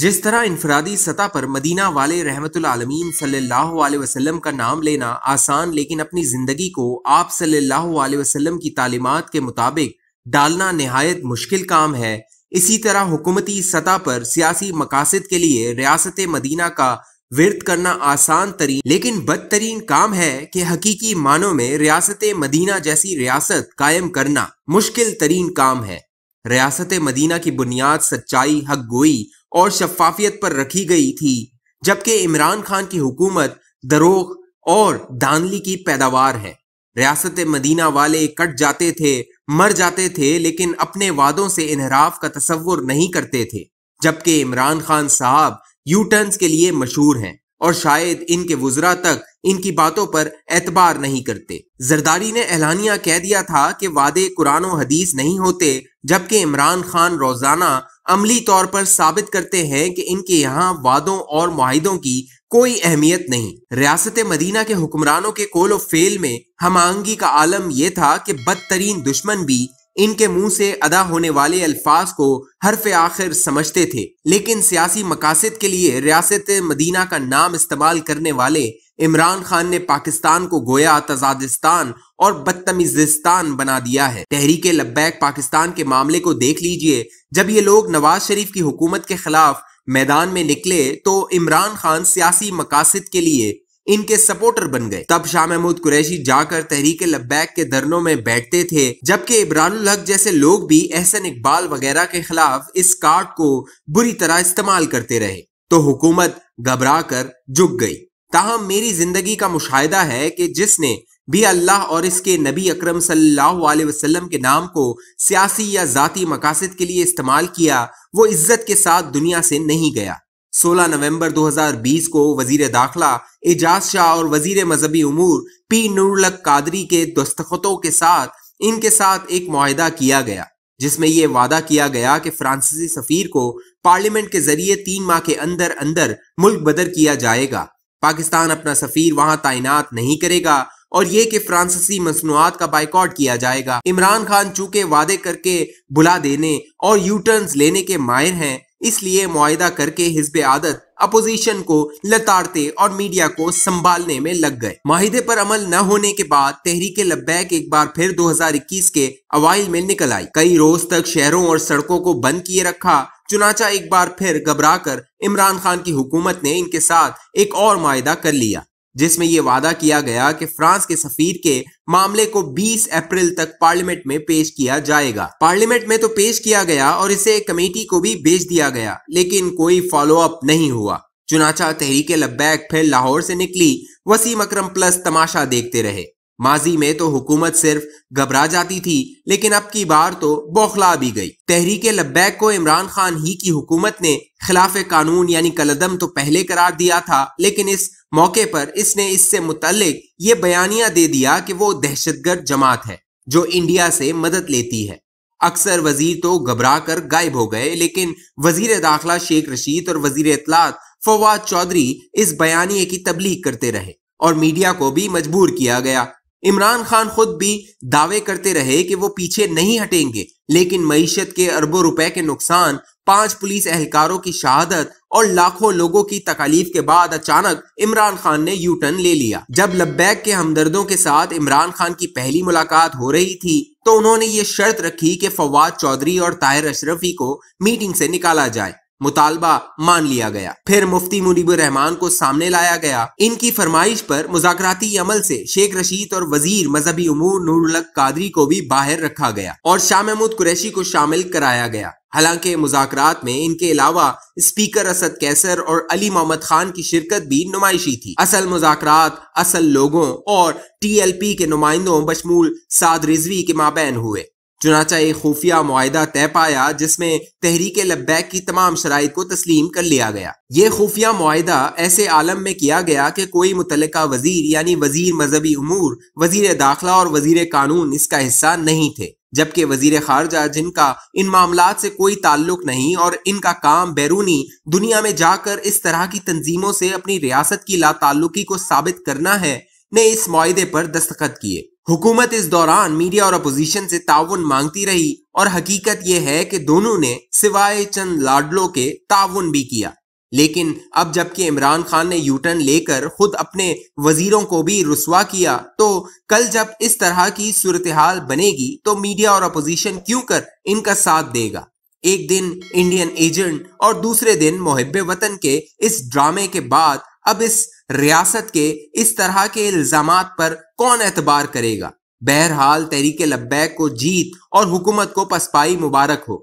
जिस तरह इनफरादी सतह पर मदीना वाले रहमतमीन सल्लल्लाहु वसल्लम का नाम लेना आसान लेकिन अपनी ज़िंदगी को आप सल्लल्लाहु वसल्लम की तालीमत के मुताबिक डालना नहायत मुश्किल काम है इसी तरह हुकूमती सतह पर सियासी मकासद के लिए रियासत मदीना का विरत करना आसान तरीन लेकिन बदतरीन काम है कि हकीकी मानों में रियासत मदीना जैसी रियासत कायम करना मुश्किल तरीन काम है रियासत मदीना की बुनियाद सच्चाई हक गोई और शफाफियत पर रखी गई थी जबकि इमरान खान की हुकूमत दरोग और दानली की पैदावार है रियासत मदीना वाले कट जाते थे मर जाते थे लेकिन अपने वादों से इनहराफ का तस्वुर नहीं करते थे जबकि इमरान खान साहब यूटर्न के लिए मशहूर हैं और शायद इनके वजरा तक इनकी बातों पर एतबार नहीं करते जरदारी ने एलानिया कह दिया था कि वादे कुरान हदीस नहीं होते जबकि इमरान खान रोजाना अमली तौर पर साबित करते हैं कि इनके यहाँ वादों और माहिदों की कोई अहमियत नहीं रियासत मदीना के हुक्मरानों के कोल ऑफ फेल में हमांगी का आलम यह था कि बदतरीन दुश्मन भी इनके मुंह से अदा होने वाले अल्फाज को हरफ आखिर समझते थे लेकिन सियासी मकासद के लिए रियासत मदीना का नाम इस्तेमाल करने वाले इमरान खान ने पाकिस्तान को गोया तजादिस्तान और बदतमीजिस्तान बना दिया है तहरीक लब्बैक पाकिस्तान के मामले को देख लीजिए जब ये लोग नवाज शरीफ की हुकूमत के खिलाफ मैदान में निकले तो इमरान खान सियासी मकासद के लिए इनके सपोर्टर बन गए तब शाह महमूद कुरैशी जाकर तहरीक लब्बैक के धरनों में बैठते थे जबकि इबरानुल हक जैसे लोग भी एहसन इकबाल वगैरह के खिलाफ इस कार्ड को बुरी तरह इस्तेमाल करते रहे तो हुकूमत घबरा कर झुक गई ताहम मेरी ज़िंदगी का मुशाहिदा है कि जिसने भी अल्लाह और इसके नबी अकरम सल्लल्लाहु अलैहि वसल्लम के नाम को सियासी या ज़ाती मकासद के लिए इस्तेमाल किया वो इज्जत के साथ दुनिया से नहीं गया 16 नवंबर 2020 को वजीर दाखिला एजाज शाह और वजीर मजहबी उमूर पी नूरलक कादरी के दस्तखतों के साथ इनके साथ एक माहिदा किया गया जिसमें यह वादा किया गया कि फ्रांसीसी सफीर को पार्लियामेंट के जरिए तीन माह के अंदर अंदर मुल्क बदर किया जाएगा पाकिस्तान अपना सफीर वहां तैनात नहीं करेगा और ये कि फ्रांसीसी मसनूआत का बाइकआउट किया जाएगा इमरान खान चूंकि वादे करके बुला देने और यूटर्न्स लेने के मायर हैं इसलिए मुआदा करके हिजब आदत अपोजिशन को लताड़ते और मीडिया को संभालने में लग गए माहिदे पर अमल न होने के बाद तहरीक लब्बैक एक बार फिर 2021 के अवाइल में निकल आई कई रोज तक शहरों और सड़कों को बंद किए रखा चुनाचा एक बार फिर घबराकर इमरान खान की हुकूमत ने इनके साथ एक और माहा कर लिया जिसमें यह वादा किया गया कि फ्रांस के सफीर के मामले को 20 अप्रैल तक पार्लियामेंट में पेश किया जाएगा पार्लियामेंट में तो पेश किया गया और इसे कमेटी को भी भेज दिया गया लेकिन कोई फॉलो अप नहीं हुआ चुनाचा तहरीके लब्बैक फिर लाहौर से निकली वसीम अक्रम प्लस तमाशा देखते रहे माजी में तो हुकूमत सिर्फ घबरा जाती थी लेकिन अब की बार तो बौखला भी गई तहरीक लब्बैक को इमरान खान ही की हुकूमत ने खिलाफ कानून यानी कलदम तो पहले करार दिया था लेकिन इस मौके पर इसने इससे मुतलिक ये बयानिया दे दिया कि वो दहशतगर्द जमात है जो इंडिया से मदद लेती है अक्सर वजीर तो घबरा कर गायब हो गए लेकिन वजीर दाखिला शेख रशीद और वजीर इतलात फवाद चौधरी इस बयानिए की तबलीग करते रहे और मीडिया को भी मजबूर किया गया इमरान खान खुद भी दावे करते रहे कि वो पीछे नहीं हटेंगे लेकिन मीशत के अरबों रुपए के नुकसान पांच पुलिस एहलकारों की शहादत और लाखों लोगों की तकालीफ के बाद अचानक इमरान खान ने यू टर्न ले लिया जब लब्बैक के हमदर्दों के साथ इमरान खान की पहली मुलाकात हो रही थी तो उन्होंने ये शर्त रखी कि फवाद चौधरी और ताहिर अशरफी को मीटिंग से निकाला जाए मुतालबा मान लिया गया फिर मुफ्ती मुनीबुर रहमान को सामने लाया गया इनकी फरमाइश पर मुजाकराती अमल से शेख रशीद और वजीर मजहबी उमूर नूरलक कादरी को भी बाहर रखा गया और शाह महमूद कुरैशी को शामिल कराया गया हालांकि मुजाकरात में इनके अलावा स्पीकर असद कैसर और अली मोहम्मद खान की शिरकत भी नुमाइशी थी असल मुजाकरात असल लोगों और टी एल पी के नुमाइंदों बशमूल साद रिजवी के माबेन हुए चुनाचा एक खुफिया माहिदा तय पाया जिसमें तहरीक लब्बैक की तमाम शराइ को तस्लीम कर लिया गया ये खुफिया माहिदा ऐसे आलम में किया गया कि कोई मुतल वजीर यानी वजीर मजहबी अमूर वजीर दाखिला और वजीर कानून इसका हिस्सा नहीं थे जबकि वजीर खारजा जिनका इन मामला से कोई ताल्लुक नहीं और इनका काम बैरूनी दुनिया में जाकर इस तरह की तंजीमों से अपनी रियासत की लाताल्लुकी को साबित करना है ने इस माहे पर दस्तखत किए हुकूमत इस दौरान मीडिया और अपोजिशन से ताउन मांगती रही और हकीकत यह है कि दोनों ने सिवाय चंद लाडलो के ताउन भी किया लेकिन अब जबकि इमरान खान ने यूटर्न लेकर खुद अपने वजीरों को भी रसुआ किया तो कल जब इस तरह की सूरत हाल बनेगी तो मीडिया और अपोजिशन क्यों कर इनका साथ देगा एक दिन इंडियन एजेंट और दूसरे दिन मोहब वतन के इस ड्रामे के बाद अब इस रियासत के इस तरह के इल्जाम पर कौन एतबार करेगा बहरहाल तहरीक लब्बैक को जीत और हुकूमत को पसपाई मुबारक हो